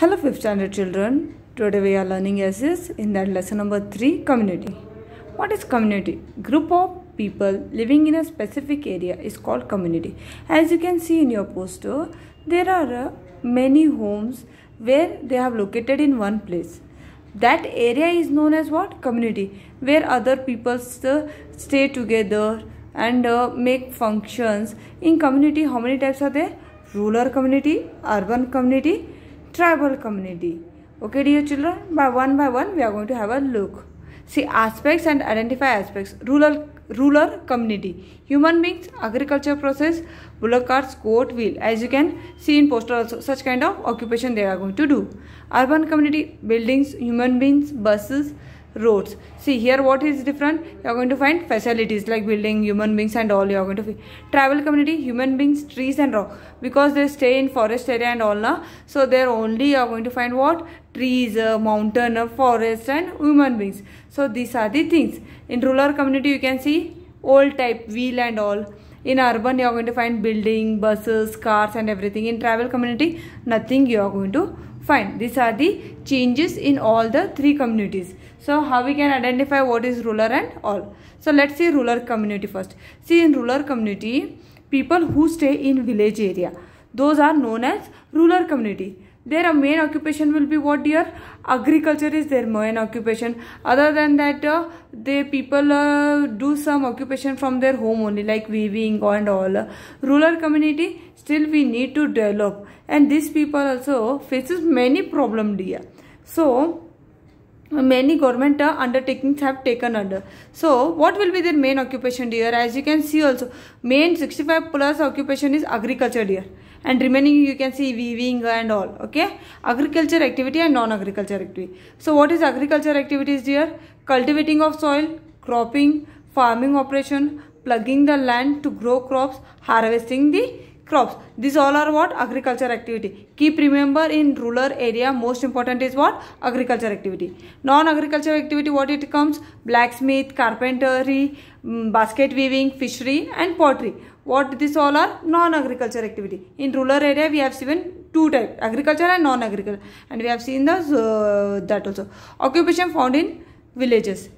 Hello 5th standard children. Today we are learning essays in that lesson number 3 community. What is community? Group of people living in a specific area is called community. As you can see in your poster, there are uh, many homes where they have located in one place. That area is known as what? Community. Where other people uh, stay together and uh, make functions. In community, how many types are there? Rural community, urban community, tribal community. Okay, dear children, by one by one we are going to have a look. See aspects and identify aspects. Rural rural community. Human beings, agriculture process, bullock carts, goat, wheel. As you can see in poster also, such kind of occupation they are going to do. Urban community, buildings, human beings, buses, roads see here what is different you are going to find facilities like building human beings and all you are going to find. travel community human beings trees and rock because they stay in forest area and all na so there only you are going to find what trees uh, mountain uh, forest and human beings so these are the things in rural community you can see old type wheel and all in urban you are going to find building buses cars and everything in travel community nothing you are going to Fine, these are the changes in all the three communities. So how we can identify what is ruler and all. So let's see ruler community first. See in ruler community, people who stay in village area. Those are known as ruler community their main occupation will be what dear agriculture is their main occupation other than that uh, they people uh, do some occupation from their home only like weaving and all rural community still we need to develop and these people also faces many problem dear so many government uh, undertakings have taken under so what will be their main occupation dear as you can see also main 65 plus occupation is agriculture dear and remaining you can see weaving and all okay agriculture activity and non-agriculture activity so what is agriculture activities dear cultivating of soil cropping farming operation plugging the land to grow crops harvesting the crops these all are what agriculture activity keep remember in rural area most important is what agriculture activity non agriculture activity what it comes blacksmith carpentry mm, basket weaving fishery and pottery what this all are? Non-agriculture activity. In rural area, we have seen two types, agriculture and non-agriculture. And we have seen the, uh, that also. Occupation found in villages.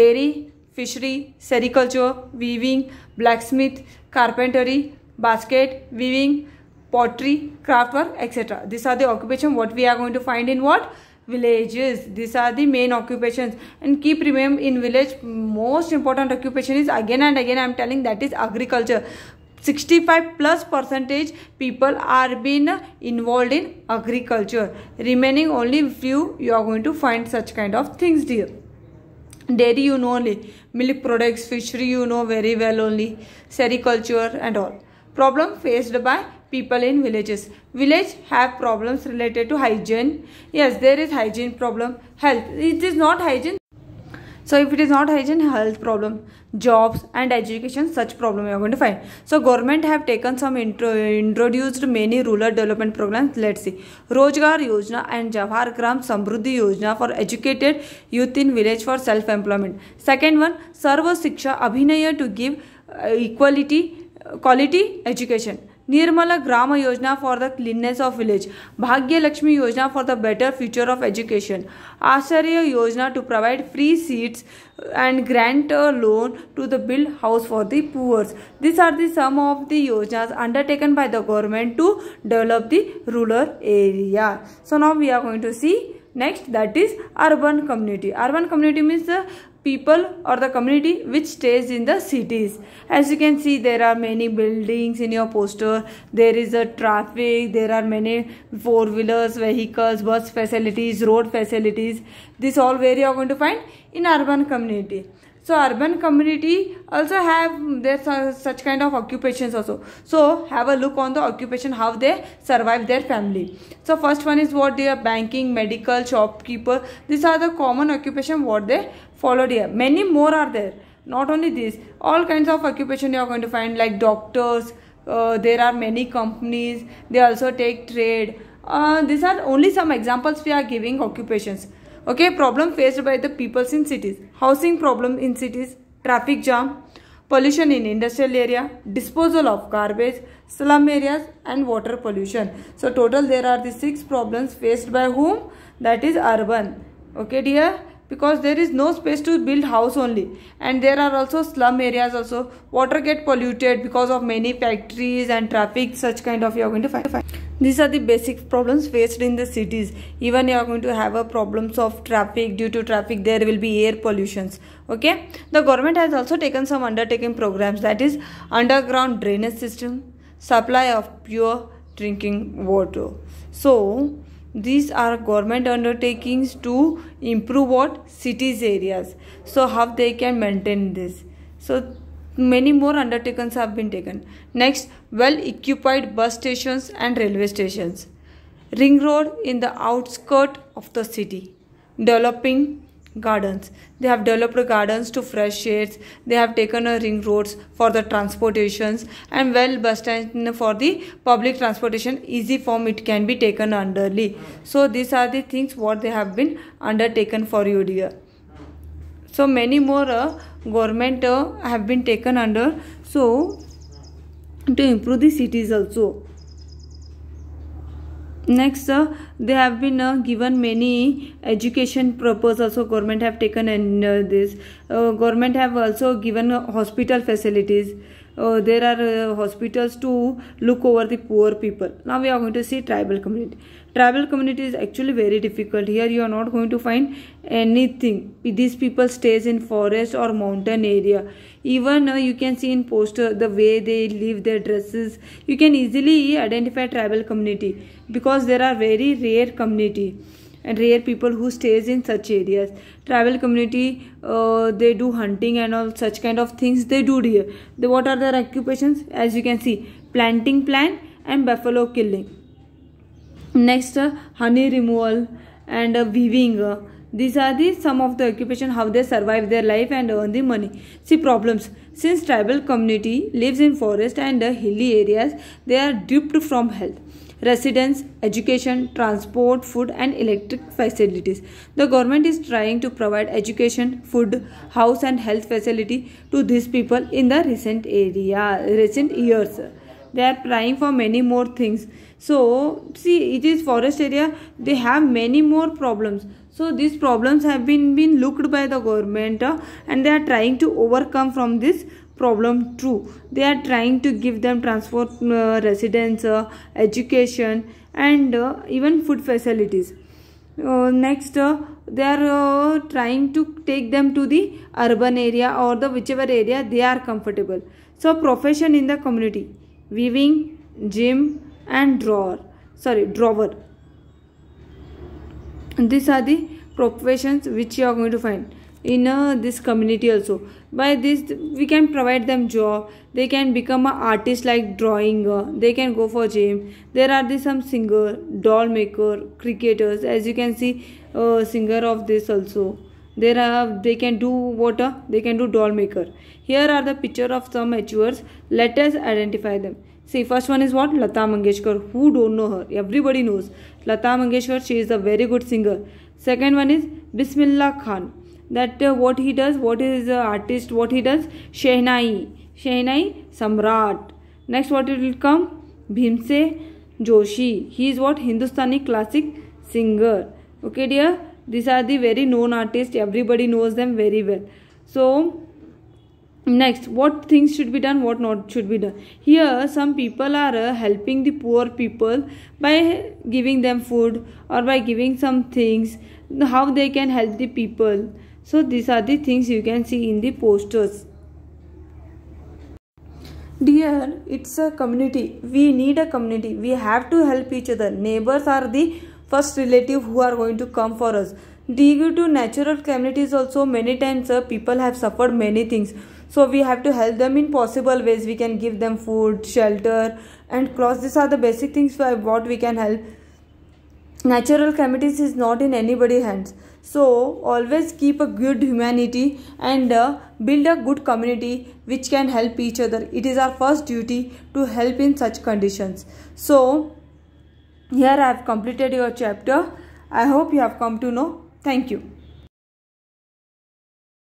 Dairy, fishery, sericulture, weaving, blacksmith, carpentry, basket, weaving, pottery, craftwork, etc. These are the occupation what we are going to find in what? villages these are the main occupations and keep remember in village most important occupation is again and again i am telling that is agriculture 65 plus percentage people are being involved in agriculture remaining only few you are going to find such kind of things dear dairy you know only milk products fishery you know very well only sericulture and all problem faced by people in villages village have problems related to hygiene yes there is hygiene problem health it is not hygiene So if it is not hygiene, health problem, jobs and education, such problem you are going to find. So government have taken some intro, introduced many rural development programs. Let's see. Rojgar Yojana and Jawahar Gram Samruddhi Yojana for educated youth in village for self-employment. Second one, Sarva Siksha Abhinaya to give uh, equality, uh, quality education. Nirmala Grama Yojana for the cleanness of village, Bhagya Lakshmi Yojana for the better future of education, Asharya Yojana to provide free seats and grant a loan to the build house for the poor. These are the some of the yojanas undertaken by the government to develop the rural area. So now we are going to see next that is urban community urban community means the people or the community which stays in the cities as you can see there are many buildings in your poster there is a traffic there are many four wheelers vehicles bus facilities road facilities this all where you are going to find in urban community so urban community also have their such kind of occupations also so have a look on the occupation how they survive their family so first one is what they are banking medical shopkeeper these are the common occupation what they followed here many more are there not only this all kinds of occupation you are going to find like doctors uh, there are many companies they also take trade uh, these are only some examples we are giving occupations okay problem faced by the peoples in cities housing problem in cities traffic jam pollution in industrial area disposal of garbage slum areas and water pollution so total there are the six problems faced by whom that is urban okay dear because there is no space to build house only and there are also slum areas also water get polluted because of many factories and traffic such kind of you are going to find these are the basic problems faced in the cities even you are going to have a problems of traffic due to traffic there will be air pollutions okay the government has also taken some undertaking programs that is underground drainage system supply of pure drinking water so these are government undertakings to improve what cities areas so how they can maintain this so many more undertakings have been taken next well equipped bus stations and railway stations ring road in the outskirt of the city developing gardens. They have developed gardens to fresh shades. They have taken a ring roads for the transportations and well bus stand for the public transportation. Easy form it can be taken underly. So these are the things what they have been undertaken for you dear. So many more uh, government uh, have been taken under. So to improve the cities also next uh, they have been uh, given many education purpose also government have taken and uh, this uh, government have also given uh, hospital facilities uh, there are uh, hospitals to look over the poor people now we are going to see tribal community tribal community is actually very difficult here you are not going to find anything these people stays in forest or mountain area even uh, you can see in poster uh, the way they live their dresses you can easily identify tribal community because there are very rare community and rare people who stays in such areas tribal community uh, they do hunting and all such kind of things they do here the, what are their occupations as you can see planting plant and buffalo killing next uh, honey removal and uh, weaving uh, these are the some of the occupation how they survive their life and earn the money see problems since tribal community lives in forest and uh, hilly areas they are duped from health residence, education, transport, food and electric facilities. The government is trying to provide education, food, house and health facility to these people in the recent area, recent years they are trying for many more things so see it is forest area they have many more problems so these problems have been been looked by the government uh, and they are trying to overcome from this problem true they are trying to give them transport uh, residence uh, education and uh, even food facilities uh, next uh, they are uh, trying to take them to the urban area or the whichever area they are comfortable so profession in the community weaving gym and drawer sorry drawer these are the professions which you are going to find in uh, this community also by this we can provide them job they can become an artist like drawing uh, they can go for gym there are this some singer doll maker cricketers as you can see uh, singer of this also there are they can do what uh, they can do doll maker here are the picture of some achievers let us identify them see first one is what lata mangeshkar who don't know her everybody knows lata mangeshkar she is a very good singer second one is bismillah khan that uh, what he does what is the artist what he does shehnai shehnai samrat next what it will come bhimse joshi he is what hindustani classic singer okay dear these are the very known artists everybody knows them very well so next what things should be done what not should be done here some people are uh, helping the poor people by giving them food or by giving some things how they can help the people so these are the things you can see in the posters. Dear, it's a community. We need a community. We have to help each other. Neighbors are the first relative who are going to come for us. Due to natural calamities also many times uh, people have suffered many things. So we have to help them in possible ways. We can give them food, shelter and clothes. These are the basic things for what we can help natural calamities is not in anybody's hands so always keep a good humanity and uh, build a good community which can help each other it is our first duty to help in such conditions so here i have completed your chapter i hope you have come to know thank you